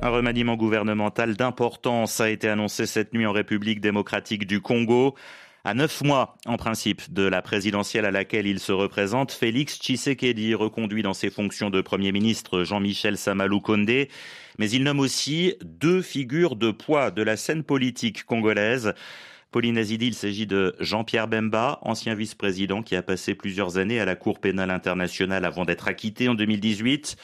Un remaniement gouvernemental d'importance a été annoncé cette nuit en République démocratique du Congo. À neuf mois, en principe, de la présidentielle à laquelle il se représente, Félix Tshisekedi reconduit dans ses fonctions de Premier ministre Jean-Michel Samalou Kondé, mais il nomme aussi deux figures de poids de la scène politique congolaise. Pauline Azidi, il s'agit de Jean-Pierre Bemba, ancien vice-président qui a passé plusieurs années à la Cour pénale internationale avant d'être acquitté en 2018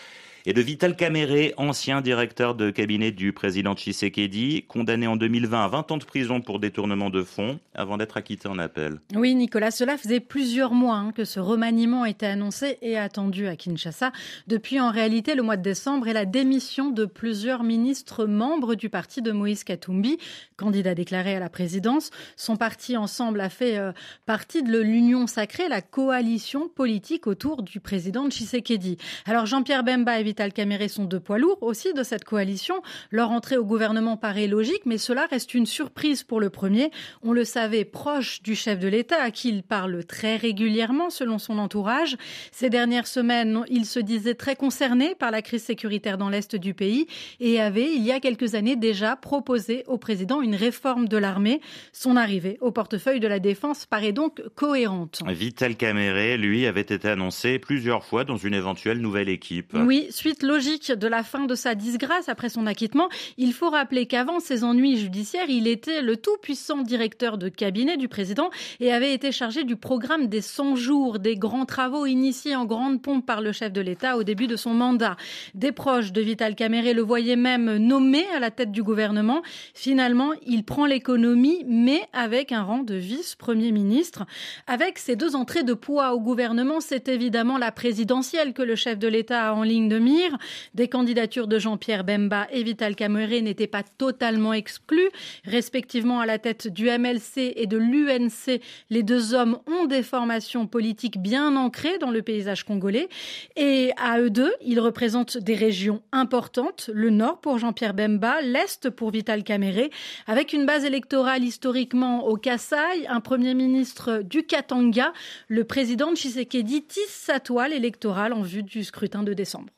et de Vital Caméré, ancien directeur de cabinet du président Tshisekedi, condamné en 2020 à 20 ans de prison pour détournement de fonds avant d'être acquitté en appel. Oui, Nicolas, cela faisait plusieurs mois hein, que ce remaniement était annoncé et attendu à Kinshasa. Depuis, en réalité, le mois de décembre et la démission de plusieurs ministres membres du parti de Moïse Katumbi, candidat déclaré à la présidence. Son parti ensemble a fait euh, partie de l'Union sacrée, la coalition politique autour du président Tshisekedi. Alors Jean-Pierre Bemba, évidemment, Vital Caméré sont deux poids lourds aussi de cette coalition. Leur entrée au gouvernement paraît logique, mais cela reste une surprise pour le premier. On le savait proche du chef de l'État, à qui il parle très régulièrement selon son entourage. Ces dernières semaines, il se disait très concerné par la crise sécuritaire dans l'Est du pays et avait, il y a quelques années déjà, proposé au président une réforme de l'armée. Son arrivée au portefeuille de la défense paraît donc cohérente. Vital Caméré, lui, avait été annoncé plusieurs fois dans une éventuelle nouvelle équipe. Oui, suite logique de la fin de sa disgrâce après son acquittement, il faut rappeler qu'avant ses ennuis judiciaires, il était le tout-puissant directeur de cabinet du président et avait été chargé du programme des 100 jours, des grands travaux initiés en grande pompe par le chef de l'État au début de son mandat. Des proches de Vital Caméré le voyaient même nommé à la tête du gouvernement. Finalement, il prend l'économie, mais avec un rang de vice-premier ministre. Avec ces deux entrées de poids au gouvernement, c'est évidemment la présidentielle que le chef de l'État a en ligne de mire. Des candidatures de Jean-Pierre Bemba et Vital Kamere n'étaient pas totalement exclues. Respectivement à la tête du MLC et de l'UNC, les deux hommes ont des formations politiques bien ancrées dans le paysage congolais. Et à eux deux, ils représentent des régions importantes, le nord pour Jean-Pierre Bemba, l'est pour Vital Kamere. avec une base électorale historiquement au Kassai, un premier ministre du Katanga, le président Tshisekedi tisse sa toile électorale en vue du scrutin de décembre.